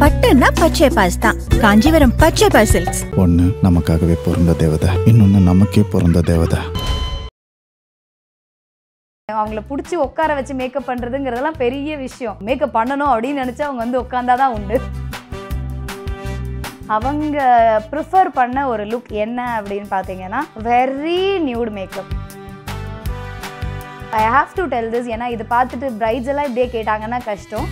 பட்டுன்னா பச்சை பாஸ் தான் காஞ்சிபுரம் பச்சை பாசில்ஸ் ஒன்னு நமக்காகவே பிறந்த தேவதை இன்னொன்னு நமக்கே பிறந்த தேவதை அவங்கள பிடிச்சி உட்கார வச்சு மேக்கப் பண்றதுங்கிறதெல்லாம் பெரிய விஷயம் மேக்கப் பண்ணணும் அப்படின்னு நினச்சி அவங்க வந்து உட்காந்தாதான் உண்டு அவங்க ப்ரிஃபர் பண்ண ஒரு லுக் என்ன அப்படின்னு பார்த்தீங்கன்னா very nude makeup I have to tell this ஏன்னா இது பார்த்துட்டு பிரைட்ஸ் எல்லாம் இப்படியே கேட்டாங்கன்னா கஷ்டம்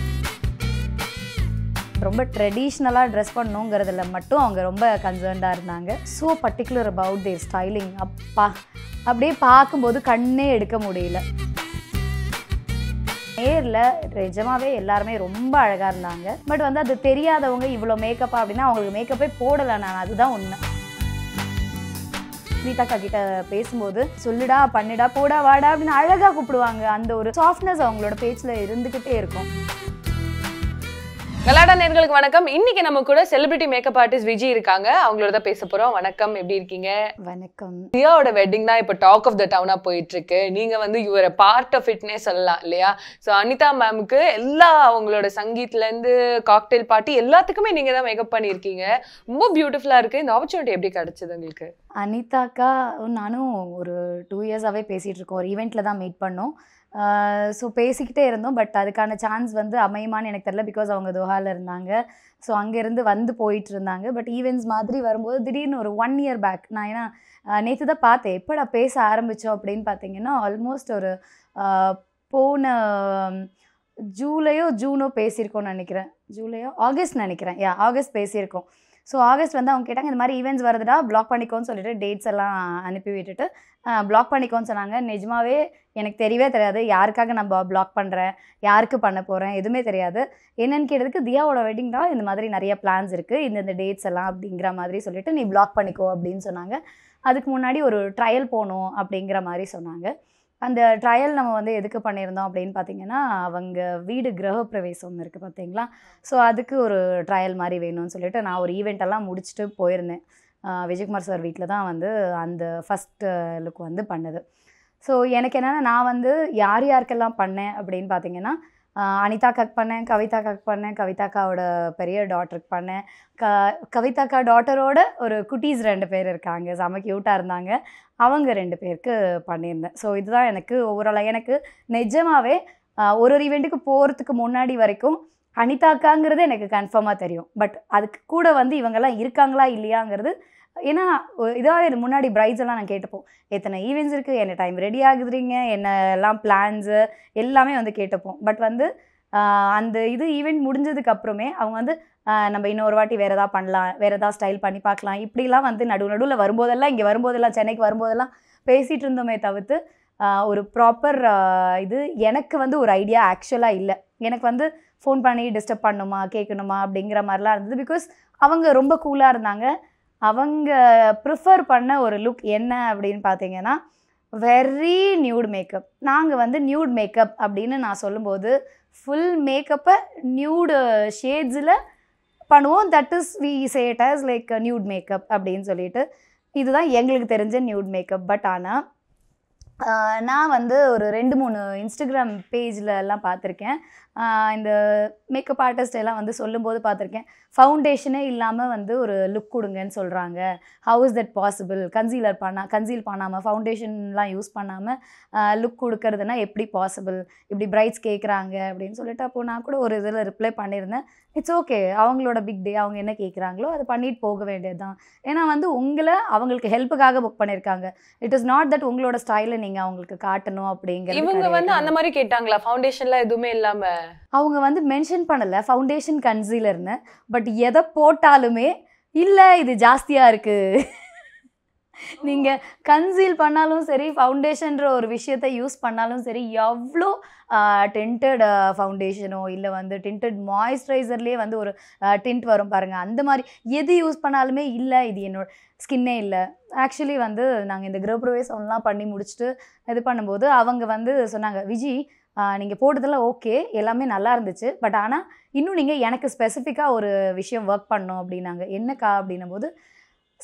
ரொம்ப ட்ரெடிஷ்னலாக ட்ரெஸ் பண்ணுங்கிறதுல மட்டும் அவங்க ரொம்ப கன்சர்ன்டாக இருந்தாங்க so particular about their styling அப்பா அப்படியே பார்க்கும்போது கண்ணே எடுக்க முடியல நேரில் நிஜமாவே எல்லாருமே ரொம்ப அழகாக இருந்தாங்க பட் வந்து அது தெரியாதவங்க இவ்வளோ மேக்கப்பா அப்படின்னா அவங்களுக்கு மேக்கப்பே போடலை நான் அதுதான் உண்மை ஸ்ரீதாக்கா கிட்ட பேசும்போது சொல்லுடா பண்ணுடா போடா வாடா அப்படின்னு அழகாக கூப்பிடுவாங்க அந்த ஒரு சாஃப்ட்னஸ் அவங்களோட பேச்சில் இருந்துக்கிட்டே இருக்கும் கலாடா நேர்களுக்கு வணக்கம் இன்னைக்கு நம்ம கூட செலிபிரிட்டி மேக்கப் ஆர்டிஸ்ட் விஜய் இருக்காங்க அவங்களோட தான் பேச போறோம் வணக்கம் எப்படி இருக்கீங்க வணக்கம் ரியாவோட வெட்டிங் தான் இப்போ டாக் ஆஃப் த டவுனா போயிட்டு இருக்கு நீங்க வந்து யுவர் பார்ட் ஆஃப் இட்னே சொல்லலாம் இல்லையா ஸோ அனிதா மேமுக்கு எல்லா அவங்களோட சங்கீத்ல இருந்து காக்டெயில் பார்ட்டி எல்லாத்துக்குமே நீங்க தான் மேக்கப் பண்ணியிருக்கீங்க ரொம்ப பியூட்டிஃபுல்லா இருக்கு இந்த ஆப்பர்ச்சுனிட்டி எப்படி கிடைச்சது உங்களுக்கு அனிதாக்கா நானும் ஒரு டூ இயர்ஸாகவே பேசிகிட்டு இருக்கோம் ஒரு ஈவெண்ட்டில் தான் மீட் பண்ணோம் ஸோ பேசிக்கிட்டே இருந்தோம் பட் அதுக்கான சான்ஸ் வந்து அமையுமான்னு எனக்கு தெரில பிகாஸ் அவங்க தோஹாவில் இருந்தாங்க ஸோ அங்கேருந்து வந்து போயிட்டு இருந்தாங்க பட் ஈவெண்ட்ஸ் மாதிரி வரும்போது திடீர்னு ஒரு ஒன் இயர் பேக் நான் ஏன்னா நேற்று தான் பார்த்தேன் எப்போ நான் பேச ஆரம்பித்தோம் அப்படின்னு பார்த்தீங்கன்னா ஆல்மோஸ்ட் ஒரு போன ஜூலையோ ஜூனோ பேசியிருக்கோம்னு நினைக்கிறேன் ஜூலையோ ஆகஸ்ட் நினைக்கிறேன் யா ஆகஸ்ட் பேசியிருக்கோம் ஸோ ஆகஸ்ட் வந்து அவங்க கேட்டாங்க இந்த மாதிரி ஈவெண்ட்ஸ் வருதுடா பிளாக் பண்ணிக்கோன்னு சொல்லிட்டு டேட்ஸ் எல்லாம் அனுப்பி விட்டுட்டு பிளாக் பண்ணிக்கோன்னு சொன்னாங்க நிஜமாவே எனக்கு தெரியவே தெரியாது யாருக்காக நம்ம பிளாக் பண்ணுறேன் யாருக்கு பண்ண போகிறேன் எதுவுமே தெரியாது என்னென்னு கேட்டதுக்கு தியாவோட வெட்டிங் தான் இந்த மாதிரி நிறைய பிளான்ஸ் இருக்குது இந்த இந்த டேட்ஸ் எல்லாம் அப்படிங்கிற மாதிரி சொல்லிவிட்டு நீ பிளாக் பண்ணிக்கோ அப்படின்னு சொன்னாங்க அதுக்கு முன்னாடி ஒரு ட்ரையல் போகணும் அப்படிங்கிற மாதிரி சொன்னாங்க அந்த ட்ரையல் நம்ம வந்து எதுக்கு பண்ணியிருந்தோம் அப்படின்னு பார்த்தீங்கன்னா அவங்க வீடு கிரகப்பிரவேசம் ஒன்று இருக்குது பார்த்தீங்களா ஸோ அதுக்கு ஒரு ட்ரையல் மாதிரி வேணும்னு சொல்லிட்டு நான் ஒரு ஈவெண்ட்டெல்லாம் முடிச்சுட்டு போயிருந்தேன் விஜயகுமார் சார் வீட்டில் தான் வந்து அந்த ஃபஸ்ட் லுக் வந்து பண்ணது ஸோ எனக்கு என்னென்னா நான் வந்து யார் யாருக்கெல்லாம் பண்ணேன் அப்படின்னு பார்த்தீங்கன்னா அனிதா கக் பண்ணேன் கவிதா கக் பண்ணேன் கவிதாக்காவோட பெரிய டாட்டருக்கு பண்ணேன் க கவிதாக்கா டாட்டரோட ஒரு குட்டீஸ் ரெண்டு பேர் இருக்காங்க செம க்யூட்டாக இருந்தாங்க அவங்க ரெண்டு பேருக்கு பண்ணியிருந்தேன் ஸோ இதுதான் எனக்கு ஓவராலாக எனக்கு நிஜமாகவே ஒரு ஒரு ஈவெண்ட்டுக்கு போகிறதுக்கு முன்னாடி வரைக்கும் அனிதாக்காங்கிறது எனக்கு கன்ஃபார்மாக தெரியும் பட் அதுக்கு கூட வந்து இவங்கெல்லாம் இருக்காங்களா இல்லையாங்கிறது ஏன்னா இதாக இது முன்னாடி பிரைட்ஸ் எல்லாம் நான் கேட்டுப்போம் எத்தனை ஈவெண்ட்ஸ் இருக்குது என்ன டைம் ரெடி ஆகுதுறீங்க என்ன எல்லாம் பிளான்ஸு எல்லாமே வந்து கேட்டுப்போம் பட் வந்து அந்த இது ஈவெண்ட் முடிஞ்சதுக்கு அப்புறமே அவங்க வந்து நம்ம இன்னொரு வாட்டி வேறு எதாவது பண்ணலாம் வேறு எதாவது ஸ்டைல் பண்ணி பார்க்கலாம் இப்படிலாம் வந்து நடு நடுவில் வரும்போதெல்லாம் இங்கே வரும்போதெல்லாம் சென்னைக்கு வரும்போதெல்லாம் பேசிகிட்டு இருந்தோமே தவிர்த்து ஒரு ப்ராப்பர் இது எனக்கு வந்து ஒரு ஐடியா ஆக்சுவலாக இல்லை எனக்கு வந்து ஃபோன் பண்ணி டிஸ்டர்ப் பண்ணணுமா கேட்கணுமா அப்படிங்கிற மாதிரிலாம் இருந்தது பிகாஸ் அவங்க ரொம்ப கூலாக இருந்தாங்க அவங்க ப்ரிஃபர் பண்ண ஒரு லுக் என்ன அப்படின்னு பார்த்தீங்கன்னா வெரி நியூட் மேக்கப் நாங்கள் வந்து நியூட் மேக்கப் அப்படின்னு நான் சொல்லும்போது ஃபுல் மேக்கப்பை நியூடு ஷேட்ஸில் பண்ணுவோம் that is we said as like nude makeup அப்படின்னு சொல்லிட்டு இதுதான் எங்களுக்கு தெரிஞ்ச நியூட் மேக்கப் பட் ஆனால் நான் வந்து ஒரு ரெண்டு மூணு இன்ஸ்டாகிராம் பேஜில் எல்லாம் பார்த்துருக்கேன் இந்த மேக்கப் ஆர்டிஸ்ட் எல்லாம் வந்து சொல்லும்போது பார்த்துருக்கேன் ஃபவுண்டேஷனே இல்லாமல் வந்து ஒரு லுக் கொடுங்கன்னு சொல்கிறாங்க how is that possible concealer பண்ணால் கன்சீல் பண்ணாமல் ஃபவுண்டேஷன்லாம் யூஸ் பண்ணாமல் லுக் கொடுக்கறதுனா எப்படி பாசிபிள் இப்படி பிரைட்ஸ் கேட்குறாங்க அப்படின்னு சொல்லிட்டு அப்போது நான் கூட ஒரு இதில் ரிப்ளை பண்ணியிருந்தேன் இட்ஸ் ஓகே அவங்களோட பிக் டே அவங்க என்ன கேட்குறாங்களோ அதை பண்ணிட்டு போக வேண்டியது தான் ஏன்னா வந்து உங்களை அவங்களுக்கு ஹெல்ப்புக்காக புக் பண்ணியிருக்காங்க இட் இஸ் நாட் தட் உங்களோட ஸ்டைலை நீங்கள் அவங்களுக்கு காட்டணும் அப்படிங்கிற இவங்க வந்து அந்த மாதிரி கேட்டாங்களா ஃபவுண்டேஷன்லாம் எதுவுமே இல்லாமல் அவங்க வந்து மென்ஷன் பண்ணலை ஃபவுண்டேஷன் கன்சீலர்னு பட் எதை போட்டாலுமே இல்லை இது ஜாஸ்தியாக இருக்குது நீங்கள் கன்சீல் பண்ணாலும் சரி ஃபவுண்டேஷன்ற ஒரு விஷயத்தை யூஸ் பண்ணாலும் சரி எவ்வளோ டென்டட் ஃபவுண்டேஷனோ இல்லை வந்து டென்டட் மாய்ஸ்சரைசர்லேயே வந்து ஒரு டிண்ட் வரும் பாருங்கள் அந்த மாதிரி எது யூஸ் பண்ணாலுமே இல்லை இது என்னோட ஸ்கின்னே இல்லை ஆக்சுவலி வந்து நாங்கள் இந்த கிரோ ஒன்றெலாம் பண்ணி முடிச்சுட்டு இது பண்ணும்போது அவங்க வந்து சொன்னாங்க விஜி நீங்கள் போட்டதில் ஓகே எல்லாமே நல்லா இருந்துச்சு பட் ஆனால் இன்னும் நீங்கள் எனக்கு ஸ்பெசிஃபிக்காக ஒரு விஷயம் ஒர்க் பண்ணோம் அப்படின்னாங்க என்னக்கா அப்படின்னும் போது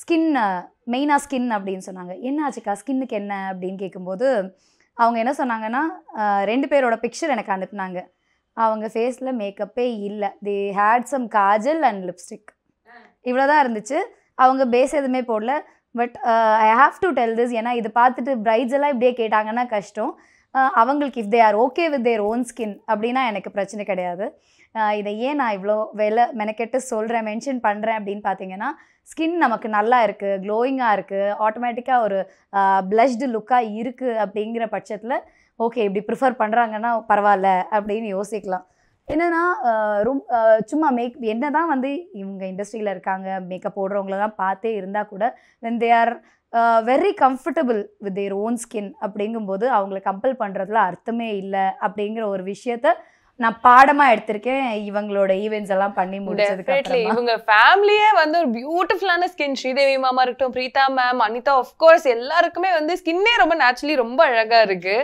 ஸ்கின் மெயினாக ஸ்கின் அப்படின்னு சொன்னாங்க என்ன ஆச்சுக்கா ஸ்கின்னுக்கு என்ன அப்படின்னு கேட்கும்போது அவங்க என்ன சொன்னாங்கன்னா ரெண்டு பேரோட பிக்சர் எனக்கு அனுப்புனாங்க அவங்க ஃபேஸில் மேக்கப்பே இல்லை they had some kajal and lipstick இவ்வளோ தான் இருந்துச்சு அவங்க பேஸ் எதுவுமே போடல but I have to tell this ஏன்னா இது பார்த்துட்டு பிரைட்ஸ் எல்லாம் இப்படியே கேட்டாங்கன்னா கஷ்டம் அவங்களுக்கு if they are okay with their own skin அப்படின்னா எனக்கு பிரச்சனை கிடையாது இதை ஏன் நான் இவ்வளோ வெலை மெனக்கெட்டு சொல்கிறேன் மென்ஷன் பண்ணுறேன் அப்படின்னு பார்த்தீங்கன்னா ஸ்கின் நமக்கு நல்லா இருக்குது க்ளோயிங்காக இருக்குது ஆட்டோமேட்டிக்காக ஒரு ப்ளஷ்டு லுக்காக இருக்குது அப்படிங்கிற பட்சத்தில் ஓகே இப்படி ப்ரிஃபர் பண்ணுறாங்கன்னா பரவாயில்ல அப்படின்னு யோசிக்கலாம் என்னென்னா ரொம் சும்மா மேக் என்ன தான் வந்து இவங்க இண்டஸ்ட்ரியில் இருக்காங்க மேக்கப் போடுறவங்களெல்லாம் பார்த்தே இருந்தால் கூட when they are very comfortable with their own skin அப்படிங்கும்போது அவங்கள கம்பல் பண்ணுறதுல அர்த்தமே இல்லை அப்படிங்கிற ஒரு விஷயத்த நான் பாடமா எடுத்திருக்கேன் இவங்களோட ஈவெண்ட்ஸ் எல்லாம் பண்ணி முடிச்சதுக்கு அப்புறம் இவங்க ஃபேமிலியே வந்து ஒரு பியூட்டிஃபுல்லான ஸ்கின் ஸ்ரீதேவி மாமா இருக்கட்டும் பிரீதா மேம் அனிதா ஆஃப்கோர்ஸ் எல்லாருக்குமே வந்து ஸ்கின்னே ரொம்ப நேச்சுரலி ரொம்ப அழகா இருக்கு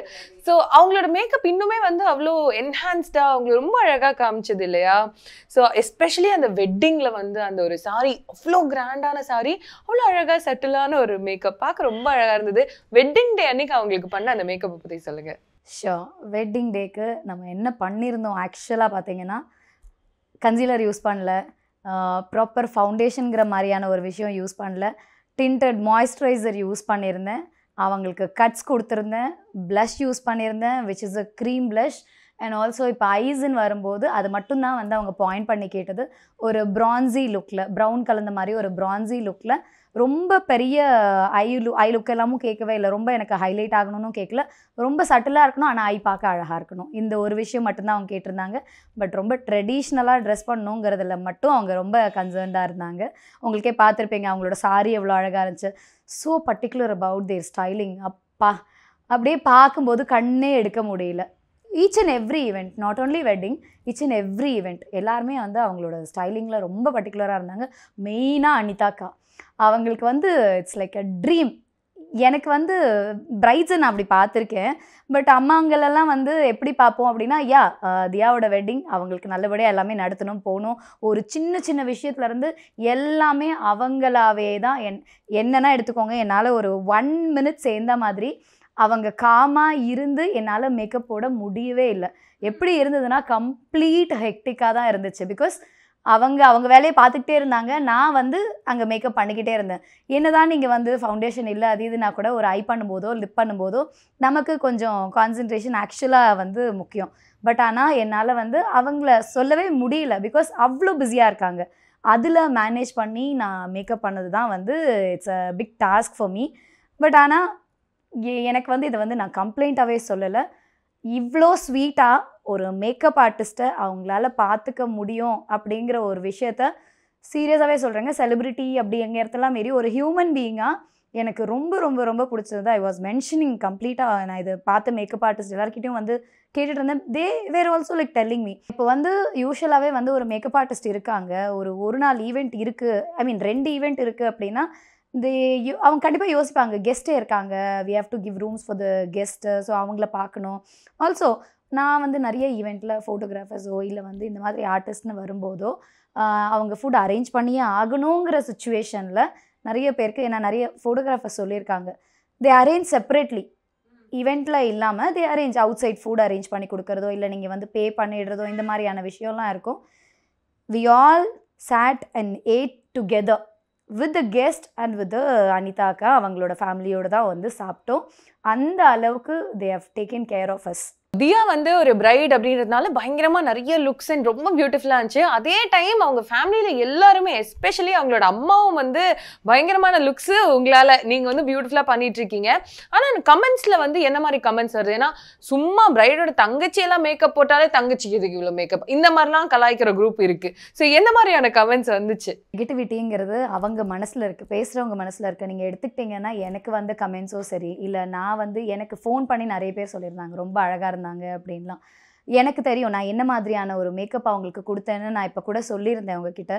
ஸோ அவங்களோட மேக்கப் இன்னுமே வந்து அவ்வளோ என்ஹான்ஸ்டாக அவங்கள ரொம்ப அழகாக காமிச்சது இல்லையா ஸோ எஸ்பெஷலி அந்த வெட்டிங்கில் வந்து அந்த ஒரு சாரி அவ்வளோ கிராண்டான சாரி அவ்வளோ அழகாக செட்டிலான ஒரு மேக்கப் பார்க்க ரொம்ப அழகாக இருந்தது வெட்டிங் டே அன்னைக்கு அவங்களுக்கு பண்ண அந்த மேக்கப்பை பற்றி சொல்லுங்கள் ஷோ வெட்டிங் டேக்கு நம்ம என்ன பண்ணியிருந்தோம் ஆக்சுவலாக பார்த்தீங்கன்னா கன்சீலர் யூஸ் பண்ணல ப்ராப்பர் ஃபவுண்டேஷனுங்கிற மாதிரியான ஒரு விஷயம் யூஸ் பண்ணல டின்டட் மாய்ஸ்சரைசர் யூஸ் பண்ணியிருந்தேன் அவங்களுக்கு கட்ஸ் கொடுத்துருந்தேன் ப்ளஷ் யூஸ் பண்ணியிருந்தேன் which is a cream blush and also இப்போ ஐஸுன்னு வரும்போது அது மட்டும்தான் வந்து அவங்க பாயிண்ட் பண்ணி கேட்டது ஒரு ப்ரான்சி லுக்கில் ப்ரௌன் கலந்த மாதிரி ஒரு ப்ரான்சி லுக்கில் ரொம்ப பெரிய ஐ லு ஐ லுக் எல்லாமும் கேட்கவே இல்லை ரொம்ப எனக்கு ஹைலைட் ஆகணும்னு கேட்கல ரொம்ப சட்டிலாக இருக்கணும் ஆனால் ஐ பார்க்க அழகாக இருக்கணும் இந்த ஒரு விஷயம் மட்டும்தான் அவங்க கேட்டிருந்தாங்க பட் ரொம்ப ட்ரெடிஷ்னலாக ட்ரெஸ் பண்ணணுங்கிறதுல மட்டும் அவங்க ரொம்ப கன்சர்ன்டாக இருந்தாங்க உங்களுக்கே பார்த்துருப்பீங்க அவங்களோட சாரி எவ்வளோ அழகாக இருந்துச்சு so particular about their styling அப்பா அப்படியே பார்க்கும்போது கண்ணே எடுக்க முடியல each and every event not only wedding each and every event எல்லாருமே வந்து அவங்களோட ஸ்டைலிங்கில் ரொம்ப பர்டிகுலராக இருந்தாங்க மெயினாக அனிதாக்கா அவங்களுக்கு வந்து இட்ஸ் லைக் அ ட்ரீம் எனக்கு வந்து பிரைட்ஸை நான் அப்படி பார்த்துருக்கேன் பட் அம்மாங்களெல்லாம் வந்து எப்படி பார்ப்போம் அப்படின்னா யா தியாவோட வெட்டிங் அவங்களுக்கு நல்லபடியாக எல்லாமே நடத்தணும் போகணும் ஒரு சின்ன சின்ன விஷயத்துலேருந்து எல்லாமே அவங்களாவே தான் என் என்னென்னா எடுத்துக்கோங்க என்னால் ஒரு ஒன் மினிட் சேர்ந்த மாதிரி அவங்க காமாக இருந்து என்னால் மேக்கப் போட முடியவே இல்லை எப்படி இருந்ததுன்னா கம்ப்ளீட் ஹெக்டிக்காக தான் இருந்துச்சு பிகாஸ் அவங்க அவங்க வேலையை பார்த்துக்கிட்டே இருந்தாங்க நான் வந்து அங்கே மேக்கப் பண்ணிக்கிட்டே இருந்தேன் என்ன தான் நீங்கள் வந்து ஃபவுண்டேஷன் இல்லை அது இதுனா கூட ஒரு ஐ பண்ணும்போதோ லிப் பண்ணும்போதோ நமக்கு கொஞ்சம் கான்சன்ட்ரேஷன் ஆக்சுவலாக வந்து முக்கியம் பட் ஆனால் என்னால் வந்து அவங்கள சொல்லவே முடியல பிகாஸ் அவ்வளோ பிஸியாக இருக்காங்க அதில் மேனேஜ் பண்ணி நான் மேக்கப் பண்ணது தான் வந்து it's a big task for me but ஆனால் எனக்கு வந்து இதை வந்து நான் கம்ப்ளைண்ட்டாகவே சொல்லலை இவ்வளோ ஸ்வீட்டாக ஒரு மேக்கப் ஆர்டிஸ்ட்டை அவங்களால பார்த்துக்க முடியும் அப்படிங்கிற ஒரு விஷயத்த சீரியஸாகவே சொல்கிறேங்க செலிப்ரிட்டி அப்படிங்கிறதெல்லாம் மாரி ஒரு ஹியூமன் பீயிங்காக எனக்கு ரொம்ப ரொம்ப ரொம்ப பிடிச்சது ஐ வாஸ் மென்ஷனிங் கம்ப்ளீட்டாக நான் இதை பார்த்து மேக்கப் ஆர்டிஸ்ட் எல்லாருக்கிட்டையும் வந்து கேட்டுட்டு இருந்தேன் they were also like telling me இப்போ வந்து யூஸ்வலாகவே வந்து ஒரு மேக்கப் ஆர்டிஸ்ட் இருக்காங்க ஒரு ஒரு நாள் ஈவெண்ட் இருக்குது ஐ மீன் ரெண்டு ஈவெண்ட் இருக்குது அப்படின்னா தி அவங்க கண்டிப்பாக யோசிப்பாங்க கெஸ்ட்டே இருக்காங்க we have to give rooms for the guest so அவங்கள பார்க்கணும் ஆல்சோ நான் வந்து நிறைய ஈவெண்ட்டில் ஃபோட்டோகிராஃபர்ஸோ இல்லை வந்து இந்த மாதிரி ஆர்டிஸ்ட்னு வரும்போதோ அவங்க ஃபுட் அரேஞ்ச் பண்ணியே ஆகணுங்கிற சுச்சுவேஷனில் நிறைய பேருக்கு ஏன்னா நிறைய ஃபோட்டோகிராஃபர்ஸ் சொல்லியிருக்காங்க தே அரேஞ்ச் செப்பரேட்லி ஈவெண்ட்டில் இல்லாமல் they arrange outside food arrange பண்ணி கொடுக்குறதோ இல்லை நீங்கள் வந்து பே பண்ணிடுறதோ இந்த மாதிரியான விஷயம்லாம் இருக்கும் we all sat and ate together with the guest and with அனிதாக்கா அவங்களோட ஃபேமிலியோடு தான் வந்து சாப்பிட்டோம் அந்த அளவுக்கு they have taken care of us Diya வந்து ஒரு பிரைட் அப்படின்றதுனால பயங்கரமாக நிறைய லுக்ஸ் அண்ட் ரொம்ப பியூட்டிஃபுல்லாக இருந்துச்சு அதே டைம் அவங்க ஃபேமிலியில் எல்லாருமே எஸ்பெஷலி அவங்களோட அம்மாவும் வந்து பயங்கரமான லுக்ஸு உங்களால் நீங்கள் வந்து பியூட்டிஃபுல்லாக பண்ணிட்டு இருக்கீங்க ஆனா கமெண்ட்ஸில் வந்து என்ன மாதிரி கமெண்ட்ஸ் வருது ஏன்னா சும்மா பிரைடோட எல்லாம் மேக்கப் போட்டாலே தங்கச்சி எதுக்கு இவ்வளோ மேக்கப் இந்த மாதிரிலாம் கலாய்க்கிற குரூப் இருக்குது ஸோ எந்த மாதிரியான கமெண்ட்ஸ் வந்துச்சு நெகட்டிவிட்டிங்கிறது அவங்க மனசில் இருக்குது பேசுகிறவங்க மனசில் இருக்கு நீங்கள் எடுத்துக்கிட்டீங்கன்னா எனக்கு வந்த கமெண்ட்ஸும் சரி இல்லை நான் வந்து எனக்கு ஃபோன் பண்ணி நிறைய பேர் சொல்லியிருந்தாங்க ரொம்ப அழகாக இருந்தாங்க சொன்னாங்க அப்படின்லாம் எனக்கு தெரியும் நான் என்ன மாதிரியான ஒரு மேக்கப் அவங்களுக்கு கொடுத்தேன்னு நான் இப்போ கூட சொல்லியிருந்தேன் அவங்கக்கிட்ட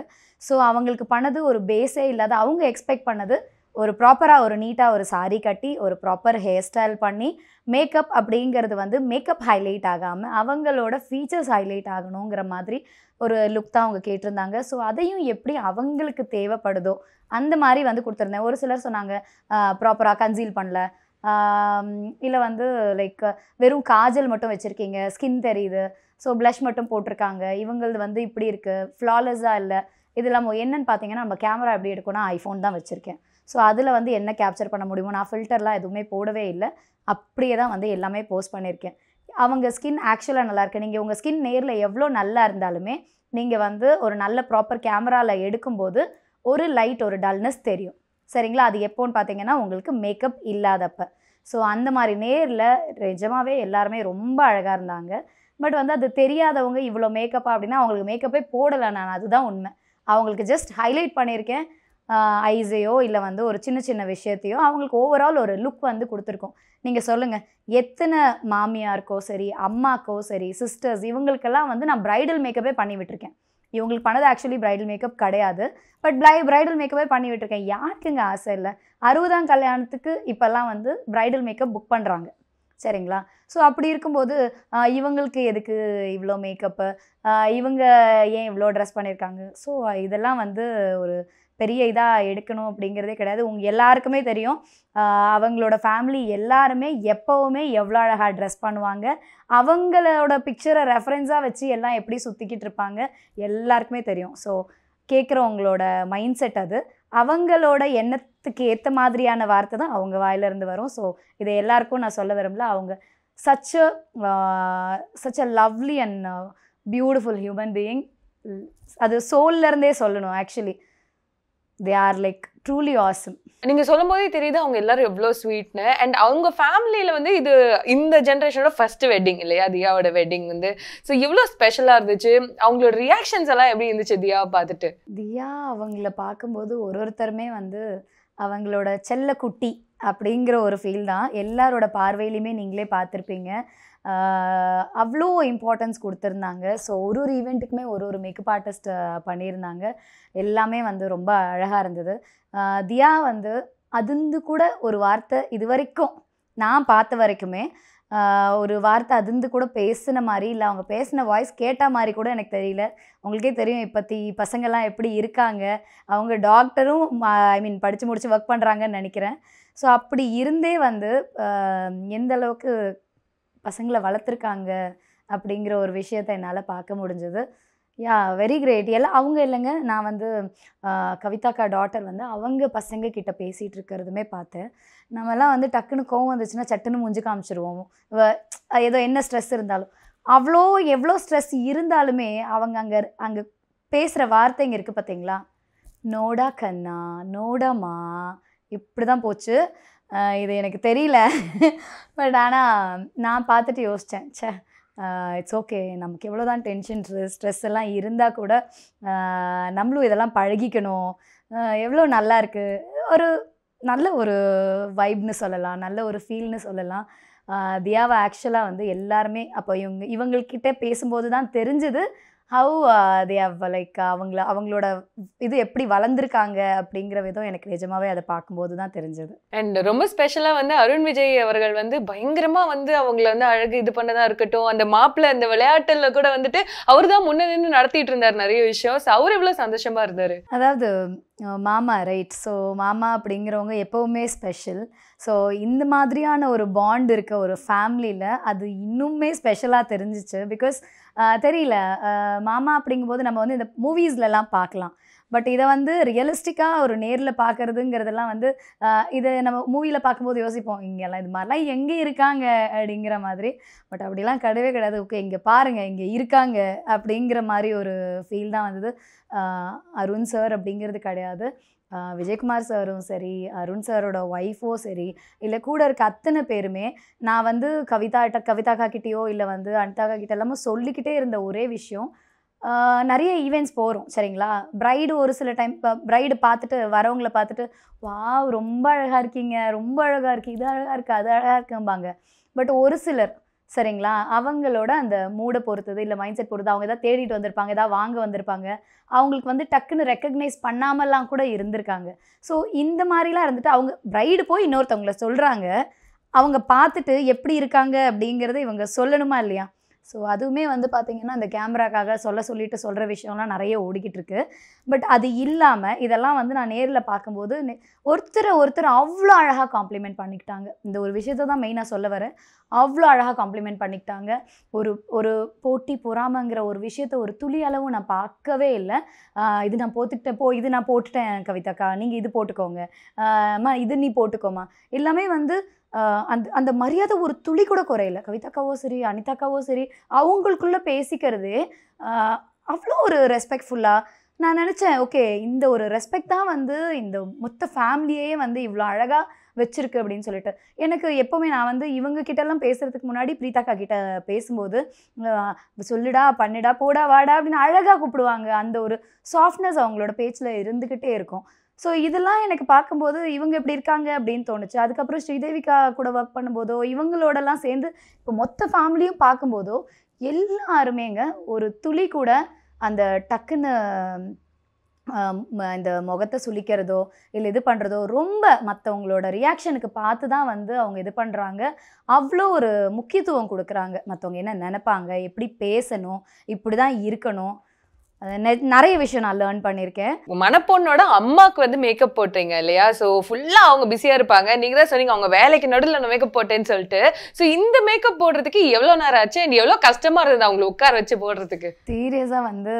ஸோ அவங்களுக்கு பண்ணது ஒரு பேஸே இல்லாத அவங்க எக்ஸ்பெக்ட் பண்ணது ஒரு ப்ராப்பராக ஒரு நீட்டாக ஒரு சாரி கட்டி ஒரு ப்ராப்பர் ஹேர் ஸ்டைல் பண்ணி மேக்கப் அப்படிங்கிறது வந்து மேக்கப் ஹைலைட் ஆகாமல் அவங்களோட ஃபீச்சர்ஸ் ஹைலைட் ஆகணுங்கிற மாதிரி ஒரு லுக் தான் அவங்க கேட்டிருந்தாங்க ஸோ அதையும் எப்படி அவங்களுக்கு தேவைப்படுதோ அந்த மாதிரி வந்து கொடுத்துருந்தேன் ஒரு சிலர் சொன்னாங்க ப்ராப்பராக கன்சீல் பண்ணல இல்லை வந்து லைக் வெறும் காஜல் மட்டும் வச்சுருக்கீங்க ஸ்கின் தெரியுது ஸோ ப்ளஷ் மட்டும் போட்டிருக்காங்க இவங்களது வந்து இப்படி இருக்குது ஃப்ளாலெஸ்ஸாக இல்லை இது இல்லாமல் என்னென்னு பார்த்தீங்கன்னா நம்ம கேமரா எப்படி எடுக்கணும்னா ஐஃபோன் தான் வச்சுருக்கேன் ஸோ அதில் வந்து என்ன கேப்சர் பண்ண முடியுமோ நான் ஃபில்டர்லாம் எதுவுமே போடவே இல்லை அப்படியே தான் வந்து எல்லாமே போஸ்ட் பண்ணியிருக்கேன் அவங்க ஸ்கின் ஆக்சுவலாக நல்லாயிருக்கு நீங்கள் உங்கள் ஸ்கின் நேரில் எவ்வளோ நல்லா இருந்தாலுமே நீங்கள் வந்து ஒரு நல்ல ப்ராப்பர் கேமராவில் எடுக்கும்போது ஒரு லைட் ஒரு டல்னஸ் தெரியும் சரிங்களா அது எப்போன்னு பார்த்தீங்கன்னா உங்களுக்கு மேக்கப் இல்லாதப்ப ஸோ அந்த மாதிரி நேரில் நிஜமாகவே எல்லாருமே ரொம்ப அழகாக இருந்தாங்க பட் வந்து அது தெரியாதவங்க இவ்வளோ மேக்கப்பா அப்படின்னா அவங்களுக்கு மேக்கப்பே போடலை நான் அதுதான் உண்மை அவங்களுக்கு ஜஸ்ட் ஹைலைட் பண்ணியிருக்கேன் ஐஸையோ இல்லை வந்து ஒரு சின்ன சின்ன விஷயத்தையோ அவங்களுக்கு ஓவரால் ஒரு லுக் வந்து கொடுத்துருக்கோம் நீங்கள் சொல்லுங்கள் எத்தனை மாமியாருக்கோ சரி அம்மாக்கோ சரி சிஸ்டர்ஸ் இவங்களுக்கெல்லாம் வந்து நான் ப்ரைடல் மேக்கப்பே பண்ணி விட்டுருக்கேன் இவங்களுக்கு பண்ணது ஆக்சுவலி ப்ரைடல் மேக்கப் கிடையாது பட் ப்ளை ப்ரைடல் மேக்கப்பே பண்ணி விட்டுருக்கேன் யாருக்குங்க ஆசை இல்லை அறுபதாம் கல்யாணத்துக்கு இப்போல்லாம் வந்து ப்ரைடல் மேக்கப் புக் பண்ணுறாங்க சரிங்களா ஸோ அப்படி இருக்கும்போது இவங்களுக்கு எதுக்கு இவ்வளோ மேக்கப்பு இவங்க ஏன் இவ்வளோ ட்ரெஸ் பண்ணியிருக்காங்க ஸோ இதெல்லாம் வந்து ஒரு பெரிய இதாக எடுக்கணும் அப்படிங்கிறதே கிடையாது உங்க எல்லாருக்குமே தெரியும் அவங்களோட ஃபேமிலி எல்லாருமே எப்போவுமே எவ்வளோ அழகாக ட்ரெஸ் பண்ணுவாங்க அவங்களோட பிக்சரை ரெஃபரன்ஸாக வச்சு எல்லாம் எப்படி சுற்றிக்கிட்டு இருப்பாங்க எல்லாருக்குமே தெரியும் ஸோ கேட்குறவங்களோட மைண்ட் செட் அது அவங்களோட எண்ணத்துக்கு ஏற்ற மாதிரியான வார்த்தை தான் அவங்க வாயிலிருந்து வரும் ஸோ இதை எல்லாருக்கும் நான் சொல்ல விரும்பல அவங்க such such a lovely and beautiful human being அது சோல்லேருந்தே சொல்லணும் actually they are like truly awesome நீங்க சொல்லும் போதே தெரியுது அவங்க எல்லாரும் எவ்வளோ ஸ்வீட்னு அண்ட் அவங்க ஃபேமிலியில வந்து இது இந்த ஜென்ரேஷனோட ஃபர்ஸ்ட் வெட்டிங் இல்லையா தியாவோட வெட்டிங் வந்து ஸோ எவ்வளவு ஸ்பெஷலாக இருந்துச்சு அவங்களோட ரியாக்ஷன்ஸ் எல்லாம் எப்படி இருந்துச்சு தியாவை பார்த்துட்டு தியா அவங்கள பார்க்கும்போது ஒரு ஒருத்தருமே வந்து அவங்களோட செல்ல குட்டி அப்படிங்கிற ஒரு ஃபீல் தான் எல்லாரோட பார்வையிலையுமே நீங்களே பார்த்துருப்பீங்க அவ்வளோ இம்பார்ட்டன்ஸ் கொடுத்துருந்தாங்க ஸோ ஒரு ஒரு ஈவெண்ட்டுக்குமே ஒரு ஒரு மேக்கப் ஆர்டிஸ்ட் பண்ணியிருந்தாங்க எல்லாமே வந்து ரொம்ப அழகாக இருந்தது தியா வந்து அதுந்து கூட ஒரு வார்த்தை இது வரைக்கும் நான் பார்த்த வரைக்குமே ஒரு வார்த்தை அதிர்ந்து கூட பேசின மாதிரி இல்லை அவங்க பேசின வாய்ஸ் கேட்ட மாதிரி கூட எனக்கு தெரியல உங்களுக்கே தெரியும் இப்போத்தி பசங்கள்லாம் எப்படி இருக்காங்க அவங்க டாக்டரும் ஐ மீன் படித்து முடித்து ஒர்க் பண்ணுறாங்கன்னு நினைக்கிறேன் ஸோ அப்படி இருந்தே வந்து எந்த அளவுக்கு பசங்களை வளர்த்துருக்காங்க அப்படிங்கிற ஒரு விஷயத்தை என்னால் பார்க்க முடிஞ்சது யா வெரி கிரேட் எல்லாம் அவங்க இல்லைங்க நான் வந்து கவிதாக்கா டாட்டர் வந்து அவங்க பசங்க கிட்ட பேசிகிட்டு இருக்கிறதுமே பார்த்தேன் நம்மலாம் வந்து டக்குன்னு கோவம் வந்துச்சுன்னா சட்டுன்னு முஞ்சு காமிச்சிருவோம் ஏதோ என்ன ஸ்ட்ரெஸ் இருந்தாலும் அவ்வளோ எவ்வளோ ஸ்ட்ரெஸ் இருந்தாலுமே அவங்க அங்கே அங்கே பேசுகிற வார்த்தைங்க இருக்குது பார்த்தீங்களா நோடா கண்ணா நோடாமா இப்படி தான் போச்சு இது எனக்கு தெரியல பட் ஆனால் நான் பார்த்துட்டு யோசித்தேன் சே இட்ஸ் ஓகே நமக்கு எவ்வளோ தான் டென்ஷன் ஸ்ட்ரெஸ் எல்லாம் இருந்தால் கூட நம்மளும் இதெல்லாம் பழகிக்கணும் எவ்வளோ நல்லா இருக்குது ஒரு நல்ல ஒரு வைப்னு சொல்லலாம் நல்ல ஒரு ஃபீல்னு சொல்லலாம் தியாவை ஆக்சுவலாக வந்து எல்லாருமே அப்போ இவங்க இவங்கக்கிட்ட பேசும்போது தான் தெரிஞ்சுது ஹவு தே ஹவ் லைக் அவங்கள அவங்களோட இது எப்படி வளர்ந்துருக்காங்க அப்படிங்கிற விதம் எனக்கு நிஜமாவே அதை பார்க்கும்போது தான் தெரிஞ்சது அண்ட் ரொம்ப ஸ்பெஷலாக வந்து அருண் விஜய் அவர்கள் வந்து பயங்கரமாக வந்து அவங்கள வந்து அழகு இது பண்ணதாக இருக்கட்டும் அந்த மாப்பிள்ள அந்த விளையாட்டில் கூட வந்துட்டு அவர் தான் முன்னே நின்று நடத்திட்டு இருந்தார் நிறைய விஷயம் அவர் எவ்வளோ சந்தோஷமாக இருந்தார் அதாவது மாமா ரைட் ஸோ மாமா அப்படிங்கிறவங்க எப்போவுமே ஸ்பெஷல் ஸோ இந்த மாதிரியான ஒரு பாண்ட் இருக்க ஒரு ஃபேமிலியில் அது இன்னுமே ஸ்பெஷலாக தெரிஞ்சிச்சு பிகாஸ் தெரியல மாமா அப்படிங்கும்போது நம்ம வந்து இந்த மூவிஸ்லலாம் பார்க்கலாம் பட் இதை வந்து ரியலிஸ்டிக்காக ஒரு நேரில் பார்க்குறதுங்கிறதெல்லாம் வந்து இதை நம்ம மூவியில் பார்க்கும்போது யோசிப்போம் இங்கெல்லாம் இது மாதிரிலாம் எங்கே இருக்காங்க அப்படிங்கிற மாதிரி பட் அப்படிலாம் கிடையவே கிடையாது ஓகே இங்கே பாருங்கள் இங்கே இருக்காங்க அப்படிங்கிற மாதிரி ஒரு ஃபீல் தான் வந்தது அருண் சார் அப்படிங்கிறது கிடையாது விஜயகுமார் சாரும் சரி அருண் சாரோட ஒய்ஃபோ சரி இல்லை கூட இருக்க அத்தனை பேருமே நான் வந்து கவிதா கவிதாக்கா கிட்டேயோ இல்லை வந்து அனிதாக்கா கிட்ட எல்லாமே சொல்லிக்கிட்டே இருந்த ஒரே விஷயம் நிறைய ஈவெண்ட்ஸ் போகிறோம் சரிங்களா ப்ரைடு ஒரு சில டைம் இப்போ ப்ரைடு பார்த்துட்டு வரவங்களை பார்த்துட்டு வா ரொம்ப அழகாக இருக்கீங்க ரொம்ப அழகாக இருக்குது இது அழகாக இருக்குது அது அழகாக இருக்கும்பாங்க பட் ஒரு சிலர் சரிங்களா அவங்களோட அந்த மூடை பொறுத்தது இல்லை மைண்ட் செட் பொறுத்தது அவங்க எதாவது தேடிட்டு வந்திருப்பாங்க எதாவது வாங்க வந்திருப்பாங்க அவங்களுக்கு வந்து டக்குன்னு ரெக்கக்னைஸ் பண்ணாமலாம் கூட இருந்திருக்காங்க ஸோ இந்த மாதிரிலாம் இருந்துட்டு அவங்க ப்ரைடு போய் இன்னொருத்தவங்கள சொல்கிறாங்க அவங்க பார்த்துட்டு எப்படி இருக்காங்க அப்படிங்கிறத இவங்க சொல்லணுமா இல்லையா ஸோ அதுவுமே வந்து பார்த்திங்கன்னா அந்த கேமராக்காக சொல்ல சொல்லிட்டு சொல்கிற விஷயம்லாம் நிறைய ஓடிக்கிட்டு இருக்கு பட் அது இல்லாமல் இதெல்லாம் வந்து நான் நேரில் பார்க்கும்போது ஒருத்தரை ஒருத்தர் அவ்வளோ அழகாக காம்ப்ளிமெண்ட் பண்ணிக்கிட்டாங்க இந்த ஒரு விஷயத்த தான் மெயினாக சொல்ல வரேன் அவ்வளோ அழகாக காம்ப்ளிமெண்ட் பண்ணிக்கிட்டாங்க ஒரு ஒரு போட்டி பொறாமைங்கிற ஒரு விஷயத்த ஒரு துளி அளவு நான் பார்க்கவே இல்லை இது நான் போத்துக்கிட்டேன் போ இது நான் போட்டுட்டேன் கவிதாக்கா நீங்கள் இது போட்டுக்கோங்க அம்மா இது நீ போட்டுக்கோமா எல்லாமே வந்து அந்த அந்த மரியாதை ஒரு துளி கூட குறையில கவிதாக்காவோ சரி அனிதாக்காவோ சரி அவங்களுக்குள்ளே பேசிக்கிறது அவ்வளோ ஒரு ரெஸ்பெக்ட்ஃபுல்லாக நான் நினச்சேன் ஓகே இந்த ஒரு ரெஸ்பெக்ட் தான் வந்து இந்த மொத்த ஃபேமிலியே வந்து இவ்வளோ அழகாக வச்சிருக்கு அப்படின்னு சொல்லிட்டு எனக்கு எப்போவுமே நான் வந்து இவங்க கிட்டலாம் பேசுகிறதுக்கு முன்னாடி பிரீதாக்கா கிட்ட பேசும்போது சொல்லுடா பண்ணுடா போடா வாடா அப்படின்னு அழகாக கூப்பிடுவாங்க அந்த ஒரு சாஃப்ட்னஸ் அவங்களோட பேச்சில் இருந்துக்கிட்டே இருக்கும் ஸோ இதெல்லாம் எனக்கு பார்க்கும்போது இவங்க எப்படி இருக்காங்க அப்படின்னு தோணுச்சு அதுக்கப்புறம் ஸ்ரீதேவிகா கூட ஒர்க் பண்ணும்போதோ இவங்களோடலாம் சேர்ந்து இப்போ மொத்த ஃபேமிலியும் பார்க்கும்போதோ எல்லாருமேங்க ஒரு துளி கூட அந்த டக்குன்னு இந்த முகத்தை சுளிக்கிறதோ இல்லை இது பண்ணுறதோ ரொம்ப மற்றவங்களோட ரியாக்ஷனுக்கு பார்த்து தான் வந்து அவங்க இது பண்ணுறாங்க அவ்வளோ ஒரு முக்கியத்துவம் கொடுக்குறாங்க மற்றவங்க என்ன நினப்பாங்க எப்படி பேசணும் இப்படி தான் இருக்கணும் நிறைய விஷயம் நான் லேர்ன் பண்ணியிருக்கேன் மணப்பொண்ணோட அம்மாவுக்கு வந்து மேக்கப் போட்டீங்க இல்லையா ஸோ ஃபுல்லாக அவங்க பிஸியாக இருப்பாங்க நீங்கள் தான் சொன்னீங்க அவங்க வேலைக்கு நடுவில் நான் மேக்கப் போட்டேன்னு சொல்லிட்டு ஸோ இந்த மேக்கப் போடுறதுக்கு எவ்வளோ நேரம் ஆச்சு அண்ட் எவ்வளோ கஷ்டமாக இருந்தது அவங்களை உட்கார வச்சு போடுறதுக்கு சீரியஸாக வந்து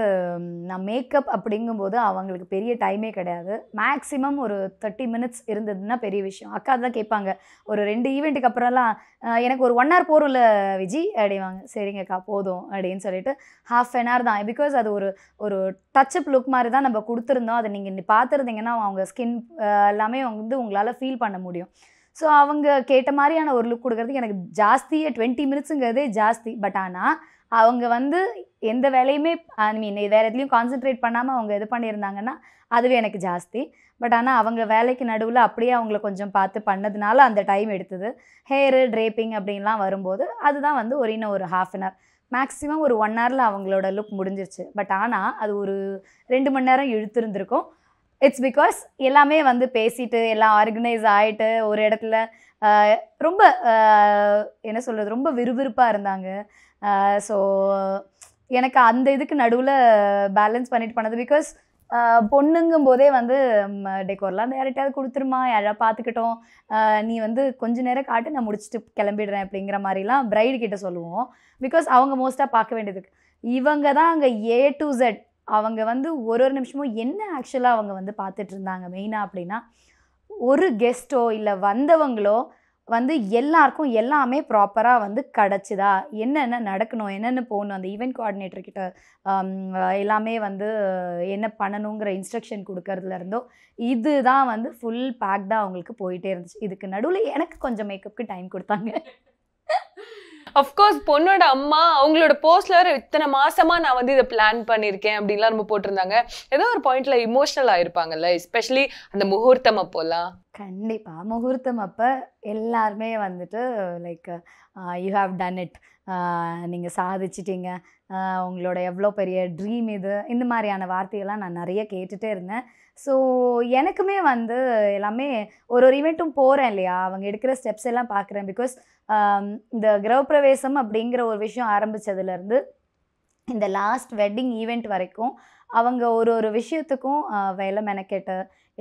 நான் மேக்கப் அப்படிங்கும்போது அவங்களுக்கு பெரிய டைமே கிடையாது மேக்ஸிமம் ஒரு தேர்ட்டி மினிட்ஸ் இருந்ததுன்னா பெரிய விஷயம் அக்கா தான் கேட்பாங்க ஒரு ரெண்டு ஈவெண்ட்டுக்கு அப்புறம்லாம் எனக்கு ஒரு ஒன் ஹவர் போகிறோம்ல விஜி அப்படிவாங்க சரிங்கக்கா போதும் அப்படின்னு சொல்லிட்டு ஹாஃப் அன் ஹவர் தான் பிகாஸ் அது ஒரு ஒரு அப் லுக் மாதிரி தான் நம்ம கொடுத்துருந்தோம் அதை நீங்கள் பார்த்துருந்தீங்கன்னா அவங்க ஸ்கின் எல்லாமே வந்து உங்களால் ஃபீல் பண்ண முடியும் ஸோ அவங்க கேட்ட மாதிரியான ஒரு லுக் கொடுக்குறது எனக்கு ஜாஸ்தியே டுவெண்ட்டி மினிட்ஸுங்கிறதே ஜாஸ்தி பட் ஆனால் அவங்க வந்து எந்த வேலையுமே ஐ மீன் வேறு எதுலேயும் கான்சென்ட்ரேட் பண்ணாமல் அவங்க இது பண்ணியிருந்தாங்கன்னா அதுவே எனக்கு ஜாஸ்தி பட் ஆனால் அவங்க வேலைக்கு நடுவில் அப்படியே அவங்கள கொஞ்சம் பார்த்து பண்ணதுனால அந்த டைம் எடுத்தது ஹேரு ட்ரேப்பிங் அப்படின்லாம் வரும்போது அதுதான் வந்து ஒரு இன்னும் ஒரு ஹாஃப் அன் ஹவர் மேக்ஸிமம் ஒரு ஒன் ஹவரில் அவங்களோட லுக் முடிஞ்சிருச்சு பட் ஆனால் அது ஒரு ரெண்டு மணி நேரம் இழுத்துருந்துருக்கும் இட்ஸ் பிகாஸ் எல்லாமே வந்து பேசிட்டு எல்லாம் ஆர்கனைஸ் ஆகிட்டு ஒரு இடத்துல ரொம்ப என்ன சொல்கிறது ரொம்ப விறுவிறுப்பாக இருந்தாங்க ஸோ எனக்கு அந்த இதுக்கு நடுவில் பேலன்ஸ் பண்ணிட்டு பண்ணது பிகாஸ் பொண்ணுங்கும் போதே வந்து டெக்கோர்லாம் அந்த கொடுத்துருமா யாராவது பார்த்துக்கிட்டோம் நீ வந்து கொஞ்ச நேரம் காட்டு நான் முடிச்சுட்டு கிளம்பிடுறேன் அப்படிங்கிற மாதிரிலாம் பிரைடு கிட்ட சொல்லுவோம் பிகாஸ் அவங்க மோஸ்ட்டாக பார்க்க வேண்டியது இவங்க தான் அங்கே ஏ டு ஜெட் அவங்க வந்து ஒரு ஒரு நிமிஷமும் என்ன ஆக்சுவலாக அவங்க வந்து பார்த்துட்டு இருந்தாங்க மெயினாக அப்படின்னா ஒரு கெஸ்ட்டோ இல்லை வந்தவங்களோ வந்து எல்லாருக்கும் எல்லாமே ப்ராப்பராக வந்து கிடச்சிதா என்னென்ன நடக்கணும் என்னென்ன போகணும் அந்த ஈவெண்ட் கோஆர்டினேட்டர்கிட்ட எல்லாமே வந்து என்ன பண்ணணுங்கிற இன்ஸ்ட்ரக்ஷன் கொடுக்கறதுலேருந்தோ இது தான் வந்து ஃபுல் பேக்டாக அவங்களுக்கு போயிட்டே இருந்துச்சு இதுக்கு நடுவில் எனக்கு கொஞ்சம் மேக்கப்புக்கு டைம் கொடுத்தாங்க அஃப்கோர்ஸ் பொண்ணோட அம்மா அவங்களோட போஸ்ட்ல இத்தனை மாசமா நான் வந்து இதை பிளான் பண்ணியிருக்கேன் அப்படின்லாம் ரொம்ப போட்டிருந்தாங்க ஏதோ ஒரு பாயிண்ட்ல இமோஷனல் ஆயிருப்பாங்கல்ல எஸ்பெஷலி அந்த முகூர்த்தம் அப்போல்லாம் கண்டிப்பாக முகூர்த்தம் அப்போ எல்லாருமே வந்துட்டு like you have done it நீங்கள் சாதிச்சிட்டிங்க உங்களோட எவ்வளோ பெரிய ட்ரீம் இது இந்த மாதிரியான வார்த்தையெல்லாம் நான் நிறைய கேட்டுகிட்டே இருந்தேன் ஸோ எனக்குமே வந்து எல்லாமே ஒரு ஒரு ஈவெண்ட்டும் போகிறேன் இல்லையா அவங்க எடுக்கிற ஸ்டெப்ஸ் எல்லாம் பார்க்குறேன் பிகாஸ் um, இந்த கிரகப்பிரவேசம் அப்படிங்கிற ஒரு விஷயம் ஆரம்பித்ததுலேருந்து இந்த லாஸ்ட் வெட்டிங் ஈவெண்ட் வரைக்கும் அவங்க ஒரு ஒரு விஷயத்துக்கும் வேலை மெனக்கெட்டு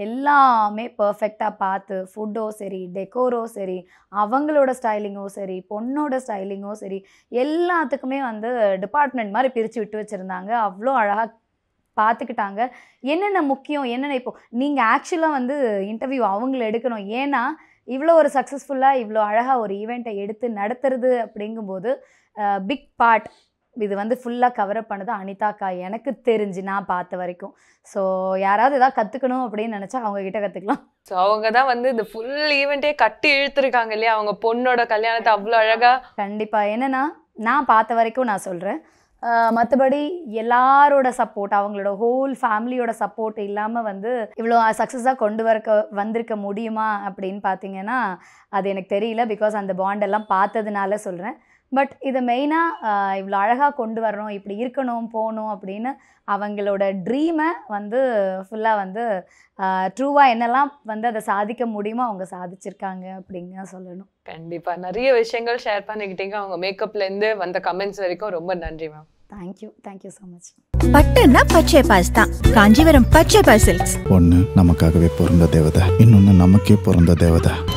எல்லாமே பர்ஃபெக்டாக பார்த்து ஃபுட்டோ சரி டெக்கோரோ சரி அவங்களோட ஸ்டைலிங்கோ சரி பொண்ணோட ஸ்டைலிங்கோ சரி எல்லாத்துக்குமே வந்து டிபார்ட்மெண்ட் மாதிரி பிரித்து விட்டு வச்சுருந்தாங்க அவ்வளோ அழகாக பார்த்துக்கிட்டாங்க என்னென்ன முக்கியம் என்னென்ன இப்போ நீங்கள் ஆக்சுவலாக வந்து இன்டர்வியூ அவங்கள எடுக்கணும் ஏன்னா இவ்வளோ ஒரு சக்ஸஸ்ஃபுல்லாக இவ்வளோ அழகாக ஒரு ஈவெண்ட்டை எடுத்து நடத்துறது அப்படிங்கும்போது பிக் பார்ட் இது வந்து ஃபுல்லாக கவர் அப் பண்ணது அனிதாக்கா எனக்கு தெரிஞ்சு நான் பார்த்த வரைக்கும் ஸோ யாராவது எதாவது கற்றுக்கணும் அப்படின்னு நினச்சா அவங்கக்கிட்ட கற்றுக்கலாம் ஸோ அவங்க தான் வந்து இந்த ஃபுல் ஈவெண்ட்டே கட்டி இழுத்துருக்காங்க இல்லையா அவங்க பொண்ணோட கல்யாணத்தை அவ்வளோ அழகாக கண்டிப்பாக என்னென்னா நான் பார்த்த வரைக்கும் நான் சொல்கிறேன் மற்றபடி எல்லாரோட சப்போர்ட் அவங்களோட ஹோல் ஃபேமிலியோட சப்போர்ட் இல்லாமல் வந்து இவ்வளோ சக்ஸஸாக கொண்டு வரக்க வந்திருக்க முடியுமா அப்படின்னு பார்த்தீங்கன்னா அது எனக்கு தெரியல பிகாஸ் அந்த பாண்டெல்லாம் பார்த்ததுனால சொல்கிறேன் பட் இதை மெயினாக இவ்வளோ அழகாக கொண்டு வரணும் இப்படி இருக்கணும் போகணும் அப்படின்னு அவங்களோட ட்ரீமை வந்து ஃபுல்லாக வந்து ட்ரூவாக என்னெல்லாம் வந்து அதை சாதிக்க முடியுமோ அவங்க சாதிச்சிருக்காங்க அப்படிங்க சொல்லணும் கண்டிப்பாக நிறைய விஷயங்கள் ஷேர் பண்ணிக்கிட்டீங்க அவங்க மேக்கப்லேருந்து வந்த கமெண்ட்ஸ் வரைக்கும் ரொம்ப நன்றி ma'am thank you thank you so much பட்டுன்னா பச்சை பாஸ் தான் காஞ்சிபுரம் பச்சை பாசில்ஸ் ஒன்று நமக்காகவே பிறந்த தேவதை இன்னொன்று நமக்கே பிறந்த தேவதை